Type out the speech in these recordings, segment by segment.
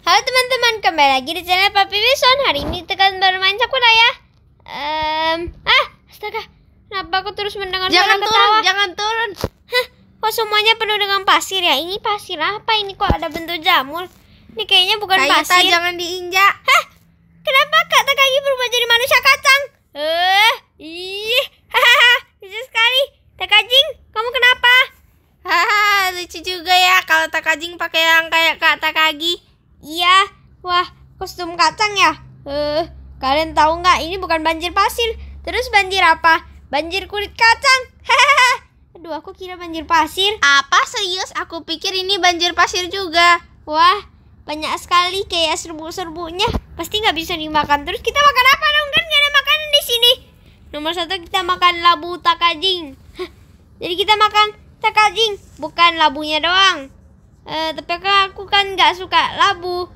Halo teman-teman, kembali lagi di channel Papi Wilson Hari ini kita akan bermain sakura ya um, Ah, astaga Kenapa aku terus mendengar jangan suara turun, ketawa Jangan turun, Hah, kok semuanya penuh dengan pasir ya? Ini pasir apa ini? Kok ada bentuk jamur? Ini kayaknya bukan Kayata, pasir jangan diinjak Hah, kenapa kata kaki berubah jadi manusia kacang? Eh, ih, hahaha, lucu sekali Takajing, kamu kenapa? hahaha lucu juga ya kalau Takajing pakai yang kayak Kak Takagi. Iya, wah kostum kacang ya? Eh, kalian tahu nggak ini bukan banjir pasir. Terus banjir apa? Banjir kulit kacang. Hahaha. Aduh, aku kira banjir pasir. Apa serius? Aku pikir ini banjir pasir juga. Wah, banyak sekali kayak serbu-serbunya. Pasti nggak bisa dimakan. Terus kita makan apa dong? Kan nggak ada makanan di sini. Nomor satu kita makan labu takajing. jadi kita makan takajing, bukan labunya doang. Eh, tapi aku kan nggak suka labu.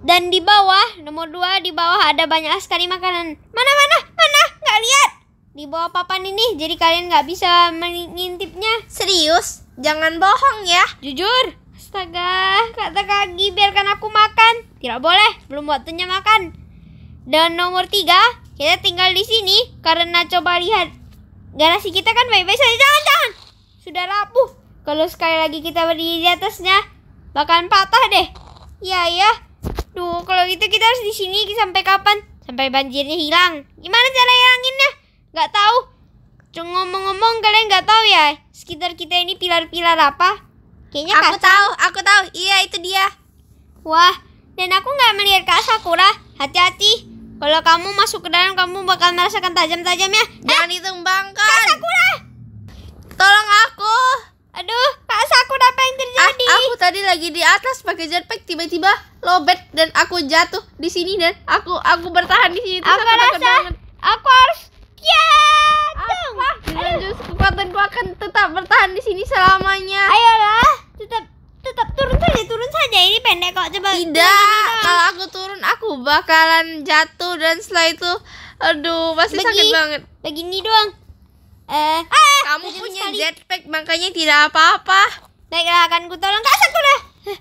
Dan di bawah, nomor dua di bawah ada banyak sekali makanan. Mana mana mana nggak lihat? Di bawah papan ini, jadi kalian nggak bisa mengintipnya. Serius? Jangan bohong ya. Jujur. Astaga, kata kaki biarkan aku makan. Tidak boleh, belum waktunya makan. Dan nomor tiga, kita tinggal di sini karena coba lihat garasi kita kan baik-baik saja. Jangan, jangan. Sudah rapuh. Kalau sekali lagi kita berdiri di atasnya, bakalan patah deh. Iya ya. Duh, kalau gitu kita harus di sini sampai kapan? Sampai banjirnya hilang. Gimana cara hilanginnya? Gak tahu. Cuma ngomong-ngomong kalian gak tahu ya, sekitar kita ini pilar-pilar apa? Kayaknya aku tahu, aku tahu. Iya, itu dia. Wah, dan aku nggak melihat Kak Sakura. Hati-hati. Kalau kamu masuk ke dalam, kamu bakal merasakan tajam-tajamnya. Jangan eh? ditumbangkan. Kak Sakura! Tolong aku! Aduh, Kak aku apa yang terjadi? A ah, aku tadi lagi di atas pakai jetpack tiba-tiba lobet dan aku jatuh di sini dan aku aku bertahan di sini. Terus aku, aku rasa banget. aku harus ya apa? kekuatan ku kekuatanku akan tetap bertahan di sini selamanya. Ayolah, tetap tetap turun saja, turun saja. Ini pendek kok coba. Tidak, kalau aku turun aku bakalan jatuh dan setelah itu aduh pasti sakit banget. Begini doang. Eh, uh, ah! Kamu Tujuan punya sekali. jetpack makanya tidak apa-apa. Baiklah, akan ku tolong Kak Sakura. Eh,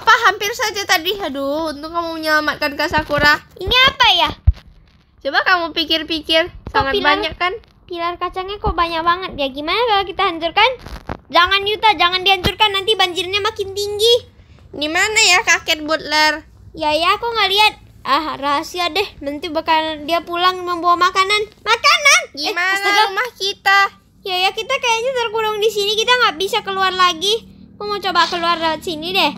apa hampir saja tadi? Aduh, Untuk kamu menyelamatkan Kak Sakura. Ini apa ya? Coba kamu pikir-pikir. Sangat pilar, banyak kan? Pilar kacangnya kok banyak banget ya? Gimana kalau kita hancurkan? Jangan Yuta, jangan dihancurkan nanti banjirnya makin tinggi. Di mana ya kakek Butler? Ya ya, aku nggak lihat. Ah, rahasia deh. Nanti bakal dia pulang membawa makanan. Makanan? Eh, Gimana eh, rumah kita? Ya ya kita kayaknya terkurung di sini kita nggak bisa keluar lagi. Aku mau coba keluar dari sini deh.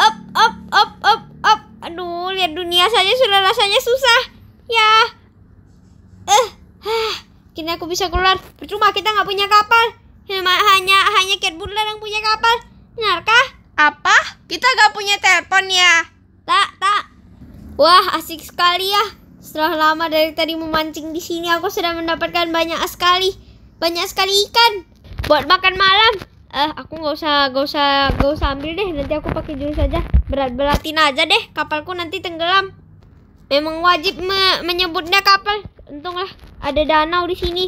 Up up up up up. Aduh lihat dunia saja sudah rasanya susah. Ya. Eh. Uh, Kini aku bisa keluar. Percuma kita nggak punya kapal. Hanya hanya Cat Butler yang punya kapal. Benarkah? Apa? Kita nggak punya telepon ya? Tak tak. Wah asik sekali ya. Setelah lama dari tadi memancing di sini, aku sudah mendapatkan banyak sekali banyak sekali ikan buat makan malam. Eh, aku nggak usah, nggak usah, nggak usah ambil deh. Nanti aku pakai jurus saja Berat beratin aja deh. Kapalku nanti tenggelam. Memang wajib me menyebutnya kapal. Untunglah ada danau di sini.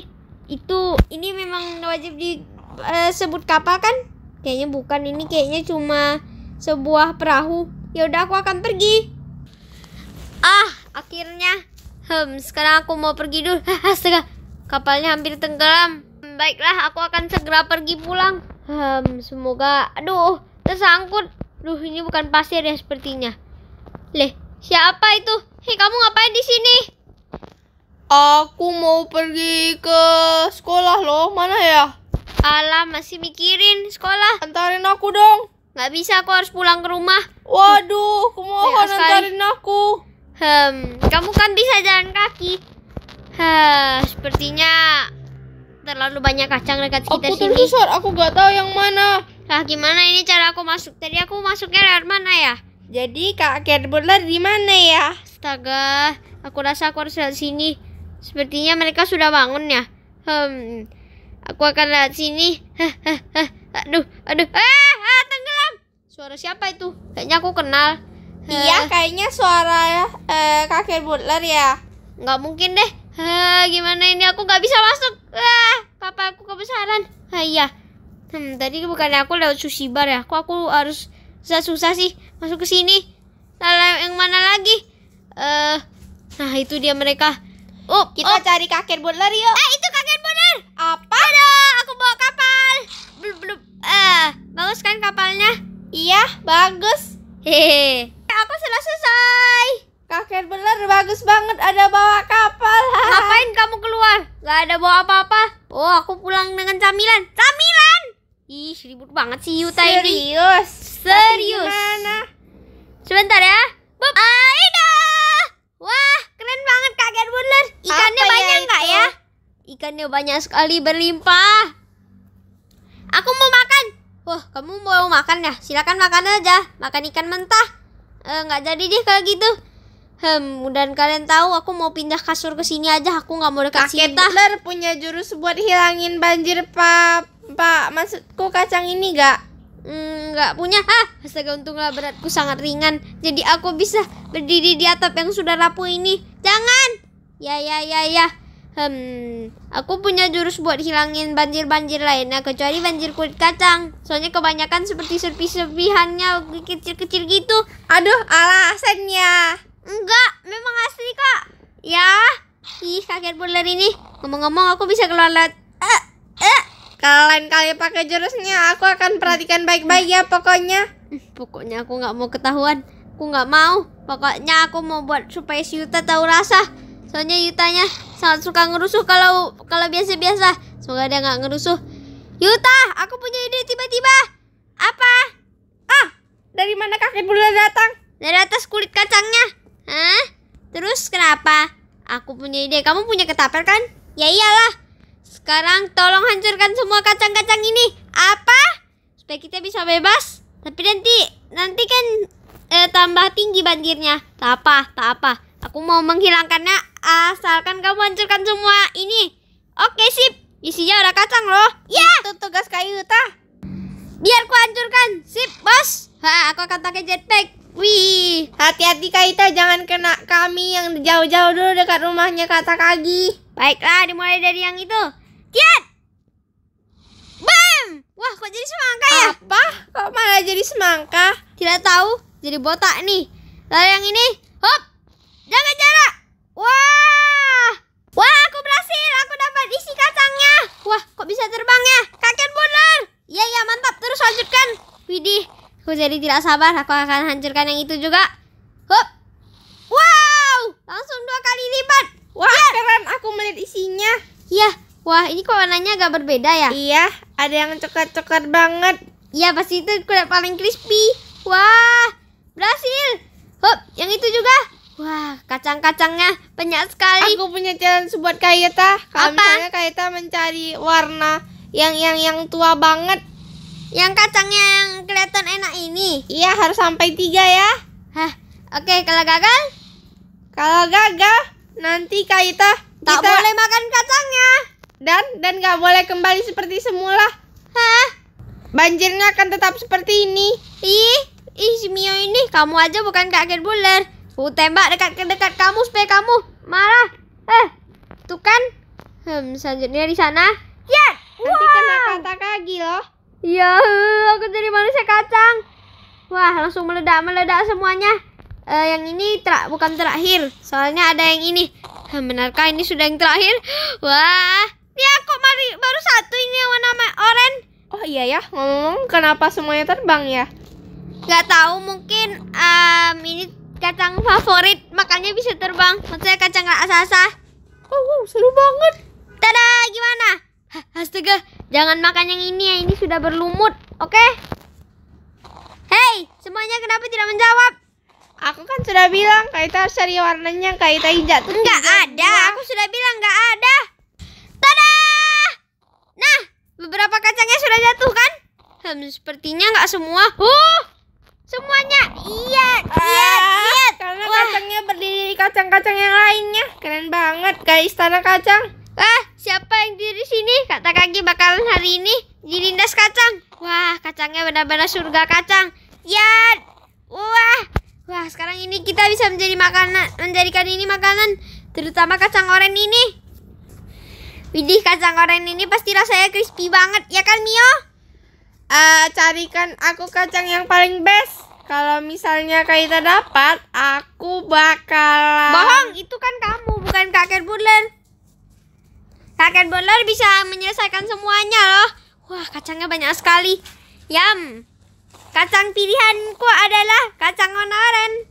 Itu ini memang wajib disebut eh, kapal kan? Kayaknya bukan. Ini kayaknya cuma sebuah perahu. Ya udah aku akan pergi. Ah, akhirnya. Hmm, sekarang aku mau pergi dulu. Astaga, Kapalnya hampir tenggelam. Hmm, baiklah, aku akan segera pergi pulang. Hmm, semoga... Aduh, tersangkut. Duh, ini bukan pasir ya sepertinya. Leh, siapa itu? Hei, kamu ngapain di sini? Aku mau pergi ke sekolah loh. Mana ya? Alah, masih mikirin sekolah. Antarin aku dong. Gak bisa, aku harus pulang ke rumah. Waduh, aku mohon antarin aku. Hmm, kamu kan bisa jalan kaki. Hah, sepertinya terlalu banyak kacang dekat kita aku sini. Aku tersesat, aku gak tahu yang mana. Nah, gimana ini cara aku masuk? Tadi aku masuknya lewat mana ya? Jadi Kak Kerbuler di mana ya? Astaga, aku rasa aku harus lewat sini. Sepertinya mereka sudah bangun ya. Hmm, aku akan lewat sini. Hah, hah, hah. Aduh, aduh. Ah, ah, tenggelam. Suara siapa itu? Kayaknya aku kenal. Iya, kayaknya suara eh, kakek Butler ya. Nggak mungkin deh ah gimana ini aku gak bisa masuk ah papa aku kebesaran ah iya hmm tadi bukan aku lewat sushi bar ya aku aku harus susah susah sih masuk ke sini lalu yang mana lagi eh uh, nah itu dia mereka oh kita oh. cari kakek bundler yuk eh itu kakek bundler apa Ada aku bawa kapal blub blub eh ah, uh, bagus kan kapalnya iya bagus hehe aku sudah selesai Kakek bener bagus banget ada bawa kapal. Ngapain kamu keluar? Gak ada bawa apa-apa. Oh, aku pulang dengan camilan. Camilan? Ih, ribut banget sih Yuta Serius? ini. Serius. Serius. Mana? Sebentar ya. Bob. Aida. Wah, keren banget kakek bener. Ikannya apa ya banyak nggak ya, ya? Ikannya banyak sekali berlimpah. Aku mau makan. Wah, oh, kamu mau makan ya? Silakan makan aja. Makan ikan mentah. Eh, nggak eh, jadi deh kalau gitu Hmm, dan kalian tahu aku mau pindah kasur ke sini aja, aku nggak mau dekat sini. Kakek punya jurus buat hilangin banjir, Pak. Pak, maksudku kacang ini gak? nggak mm, punya. Ah, astaga untunglah beratku sangat ringan. Jadi aku bisa berdiri di atap yang sudah rapuh ini. Jangan. Ya ya ya ya. Hmm, aku punya jurus buat hilangin banjir-banjir lainnya kecuali banjir kulit kacang. Soalnya kebanyakan seperti serpi-serpihannya kecil-kecil gitu. Aduh, alasan ya. Enggak, memang asli kok. Ya, ih kaget bulan ini. Ngomong-ngomong aku bisa keluar lewat. Eh, eh. kalian kali pakai jurusnya, aku akan perhatikan baik-baik ya pokoknya. Pokoknya aku nggak mau ketahuan. Aku nggak mau. Pokoknya aku mau buat supaya si Yuta tahu rasa. Soalnya Yutanya sangat suka ngerusuh kalau kalau biasa-biasa. Semoga dia nggak ngerusuh. Yuta, aku punya ide tiba-tiba. Apa? Ah, dari mana kakek bulan datang? Dari atas kulit kacangnya. Hah? Terus kenapa? Aku punya ide. Kamu punya ketapel kan? Ya iyalah. Sekarang tolong hancurkan semua kacang-kacang ini. Apa? Supaya kita bisa bebas. Tapi nanti nanti kan eh, tambah tinggi banjirnya. Tak apa, tak apa. Aku mau menghilangkannya asalkan kamu hancurkan semua ini. Oke, sip. Isinya udah kacang loh. Ya. Itu tugas kayu ta. Biar ku hancurkan. Sip, bos. Ha, aku akan pakai jetpack. Wih, hati-hati kaita jangan kena kami yang jauh-jauh dulu dekat rumahnya kata Kagi. Baiklah, dimulai dari yang itu. Ciat! Bam! Wah, kok jadi semangka ya? Apa? Kok malah jadi semangka? Tidak tahu, jadi botak nih. Lalu yang ini, hop! Jaga jarak! Wah! Wah, aku berhasil! Aku dapat isi kacangnya! Wah, kok bisa terbang ya? Kakek benar! Iya, iya, mantap. Terus lanjutkan. Widih, Aku jadi tidak sabar, aku akan hancurkan yang itu juga. Hup. Wow! Langsung dua kali lipat. Wah, ya. keren. Aku melihat isinya. Iya. Wah, ini kok warnanya agak berbeda ya? Iya, ada yang coklat-coklat banget. Iya, pasti itu kulit paling crispy. Wah, berhasil. Hup, yang itu juga. Wah, kacang-kacangnya banyak sekali. Aku punya challenge buat Kayeta. Kalau misalnya Kayeta mencari warna yang yang yang tua banget, yang kacangnya yang kelihatan enak ini. Iya, harus sampai tiga ya. Hah, oke. kalau gagal? Kalau gagal, nanti Kak Ita tak kita... boleh makan kacangnya. Dan dan nggak boleh kembali seperti semula. Hah? Banjirnya akan tetap seperti ini. Ih, ih Mio ini kamu aja bukan kaget buler. Ku tembak dekat-dekat kamu supaya kamu marah. Eh, tuh kan. Hmm, selanjutnya di sana. Ya. Yes. Nanti wow. kena kata kaki loh. Ya, aku jadi manusia kacang. Wah, langsung meledak-meledak semuanya. Uh, yang ini terak bukan terakhir, soalnya ada yang ini. Benarkah ini sudah yang terakhir? Wah, ya kok mari, baru satu ini yang warna orange. Oh iya ya, ngomong-ngomong kenapa semuanya terbang ya? Gak tahu mungkin um, ini kacang favorit makanya bisa terbang. Maksudnya kacang raksasa. Oh wow, seru banget. Tada, gimana? Astaga, jangan makan yang ini ya, ini sudah berlumut, oke? Okay? Hei, semuanya kenapa tidak menjawab? Aku kan sudah bilang Kaita harus cari warnanya Kaita hijau. Enggak ada, aku sudah bilang enggak ada. Tada! Nah, beberapa kacangnya sudah jatuh kan? Hmm, sepertinya enggak semua. Huh! Semuanya. Iya, iya, ah, iya. Karena Wah. kacangnya berdiri di kacang-kacang yang lainnya. Keren banget, guys, tanah kacang. Ah, siapa yang diri sini? Kata kaki bakalan hari ini dilindas kacang. Wah, kacangnya benar-benar surga kacang. Ya, wah, wah. Sekarang ini kita bisa menjadi makanan, menjadikan ini makanan, terutama kacang oren ini. Widih, kacang oren ini pasti rasanya crispy banget, ya kan Mio? Uh, carikan aku kacang yang paling best. Kalau misalnya kita dapat, aku bakal Bohong, itu kan kamu, bukan Kak Kerbulen. Raket bola bisa menyelesaikan semuanya loh. Wah, kacangnya banyak sekali. Yam. Kacang pilihanku adalah kacang warna oranye.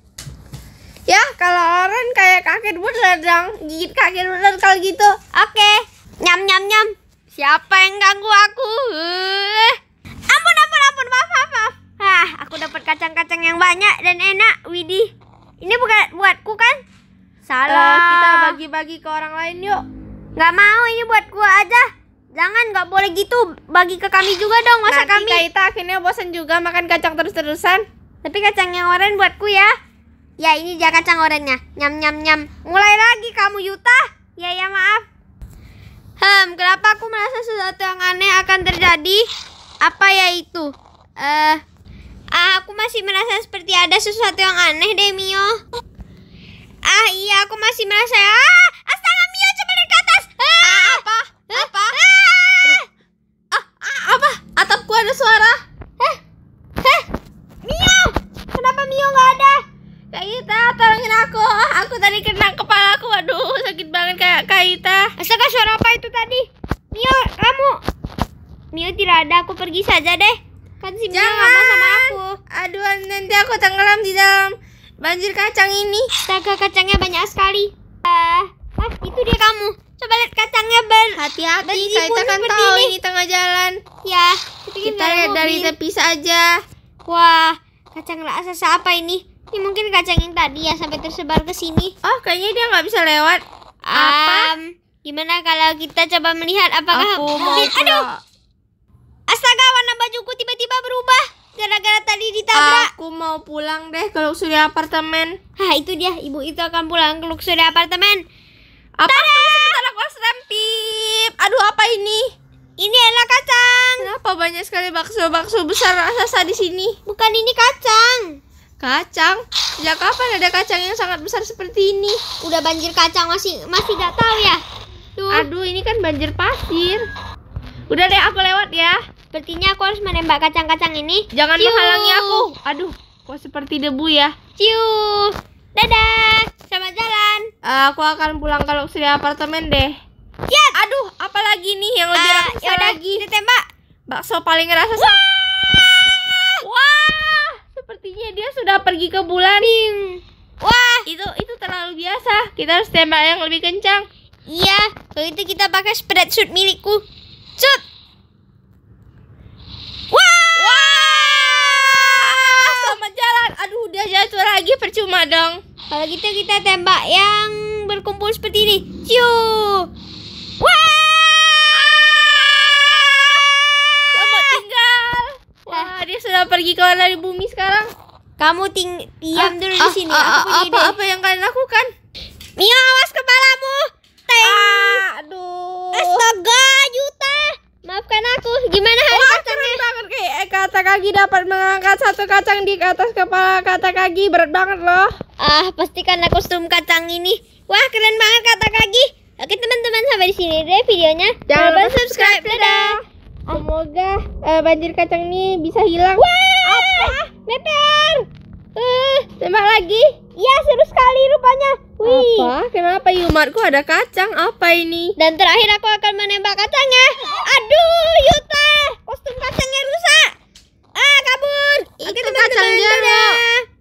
Ya, kalau orang kayak kaget bener dong. Gigit kaget bener kalau gitu. Oke. Okay. Nyam nyam nyam. Siapa yang ganggu aku? Uh. Ampun ampun ampun maaf maaf. maaf. Ah, aku dapat kacang-kacang yang banyak dan enak, Widih. Ini bukan buatku kan? Salah. Uh, kita bagi-bagi ke orang lain yuk. Gak mau ini buat gua aja. Jangan gak boleh gitu. Bagi ke kami juga dong masa Nanti kami. kita akhirnya bosan juga makan kacang terus-terusan. Tapi kacang yang buat ku ya. Ya ini dia kacang orennya Nyam nyam nyam. Mulai lagi kamu Yuta. Ya ya maaf. Hmm, kenapa aku merasa sesuatu yang aneh akan terjadi? Apa ya itu? Eh, uh, aku masih merasa seperti ada sesuatu yang aneh deh Mio. Ah iya aku masih merasa ah apa? Ah, ah, apa? Atapku ada suara. Eh, eh, Mio, kenapa Mio nggak ada? kaita tolongin aku. Ah, aku tadi kena kepala aku. Aduh, sakit banget kayak kaita Ita. Astaga, suara apa itu tadi? Mio, kamu. Mio tidak ada. Aku pergi saja deh. Kan si Mio nggak mau sama aku. Aduh, nanti aku tenggelam di dalam banjir kacang ini. Astaga, kacangnya banyak sekali. Ah, ah itu dia kamu balik kacangnya ber hati-hati kita kan tahu ini. ini tengah jalan ya kita lihat dari tepi saja wah kacang raksasa apa ini ini mungkin kacang yang tadi ya sampai tersebar ke sini oh kayaknya dia nggak bisa lewat apa um, gimana kalau kita coba melihat apakah aku mau eh, aduh astaga warna bajuku tiba-tiba berubah gara-gara tadi ditabrak aku mau pulang deh ke luxury apartemen Hah itu dia ibu itu akan pulang ke luxury apartemen apa Tada! mas rempip aduh apa ini ini enak kacang kenapa banyak sekali bakso bakso besar raksasa di sini bukan ini kacang kacang sejak kapan ada kacang yang sangat besar seperti ini udah banjir kacang masih masih nggak tahu ya Tuh. aduh ini kan banjir pasir udah deh aku lewat ya sepertinya aku harus menembak kacang-kacang ini jangan Ciu. menghalangi aku aduh kok seperti debu ya ciu Dadah, selamat jalan. Uh, aku akan pulang kalau sudah apartemen deh. Ya. Aduh, apalagi nih yang lebih uh, eh, rasa ya lagi? Ditembak. Bakso paling rasa. Wah! Wah, sepertinya dia sudah pergi ke bulan. Ding. Wah, itu itu terlalu biasa. Kita harus tembak yang lebih kencang. Iya, kalau itu kita pakai spread shoot milikku. Shoot. Wah! Wah! Selamat jalan. Aduh, dia jatuh lagi percuma dong. Kalau gitu kita tembak yang berkumpul seperti ini. Ciu. Wah! Selamat tinggal. Wah, eh. dia sudah pergi keluar dari bumi sekarang. Kamu ting diam ah, dulu ah, di sini. Ah, Aku ah, apa ide. apa yang kalian lakukan? Mia, awas kepalamu. Teng. Ah, aduh. Astaga. Maafkan aku. Gimana hari Wah, Keren banget kayak eh, kata kaki dapat mengangkat satu kacang di atas kepala kata kaki. Berat banget loh. Ah, pastikan aku kostum kacang ini. Wah, keren banget kata kaki. Oke teman-teman sampai di sini deh videonya. Jangan lupa subscribe. Dadah. Semoga uh, banjir kacang ini bisa hilang. Wah, apa? Meper. Uh, eh. tembak lagi. Iya seru sekali rupanya. Wih. Apa? Kenapa Yumatku ada kacang? Apa ini? Dan terakhir aku akan menembak kacangnya. Aduh, Yuta, kostum kacangnya rusak. Ah, kabur. Itu Oke, teman